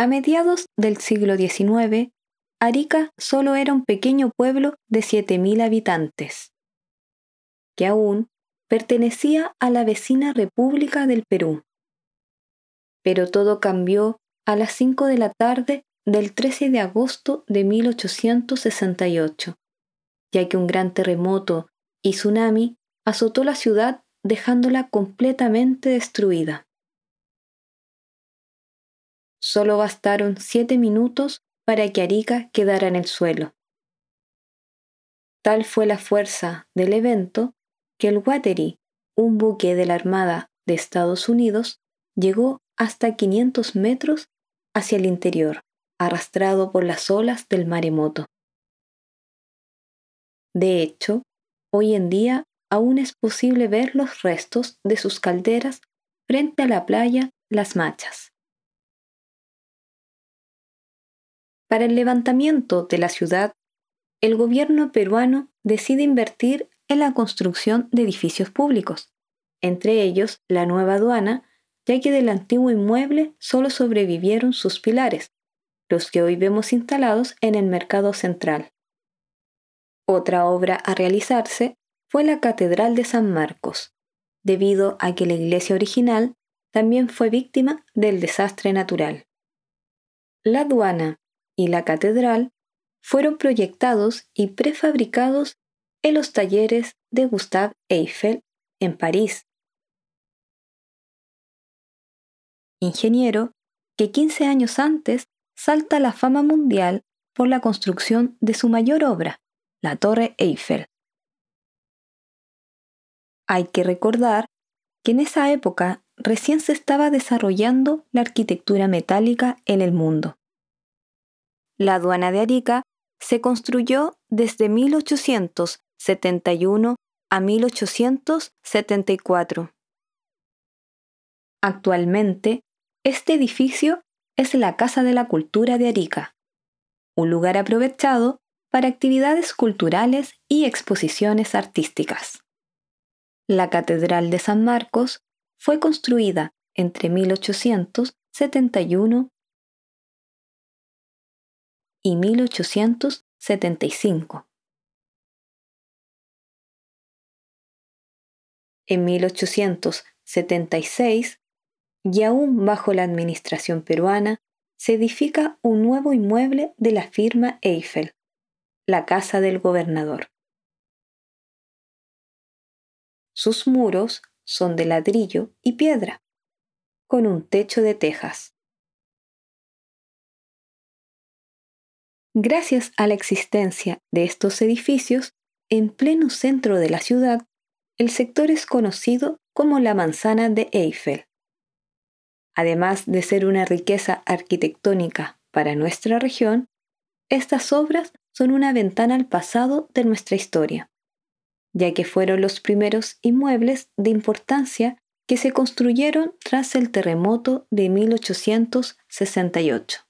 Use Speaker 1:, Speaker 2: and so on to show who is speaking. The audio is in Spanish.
Speaker 1: A mediados del siglo XIX, Arica solo era un pequeño pueblo de 7.000 habitantes, que aún pertenecía a la vecina República del Perú. Pero todo cambió a las 5 de la tarde del 13 de agosto de 1868, ya que un gran terremoto y tsunami azotó la ciudad dejándola completamente destruida. Solo bastaron siete minutos para que Arica quedara en el suelo. Tal fue la fuerza del evento que el Watery, un buque de la Armada de Estados Unidos, llegó hasta 500 metros hacia el interior, arrastrado por las olas del maremoto. De hecho, hoy en día aún es posible ver los restos de sus calderas frente a la playa Las Machas. Para el levantamiento de la ciudad, el gobierno peruano decide invertir en la construcción de edificios públicos, entre ellos la nueva aduana, ya que del antiguo inmueble solo sobrevivieron sus pilares, los que hoy vemos instalados en el mercado central. Otra obra a realizarse fue la Catedral de San Marcos, debido a que la iglesia original también fue víctima del desastre natural. La aduana y la catedral fueron proyectados y prefabricados en los talleres de Gustave Eiffel en París. Ingeniero que 15 años antes salta a la fama mundial por la construcción de su mayor obra, la Torre Eiffel. Hay que recordar que en esa época recién se estaba desarrollando la arquitectura metálica en el mundo. La aduana de Arica se construyó desde 1871 a 1874. Actualmente, este edificio es la Casa de la Cultura de Arica, un lugar aprovechado para actividades culturales y exposiciones artísticas. La Catedral de San Marcos fue construida entre 1871 y 1875. En 1876, y aún bajo la administración peruana, se edifica un nuevo inmueble de la firma Eiffel, la Casa del Gobernador. Sus muros son de ladrillo y piedra, con un techo de tejas. Gracias a la existencia de estos edificios, en pleno centro de la ciudad, el sector es conocido como la manzana de Eiffel. Además de ser una riqueza arquitectónica para nuestra región, estas obras son una ventana al pasado de nuestra historia, ya que fueron los primeros inmuebles de importancia que se construyeron tras el terremoto de 1868.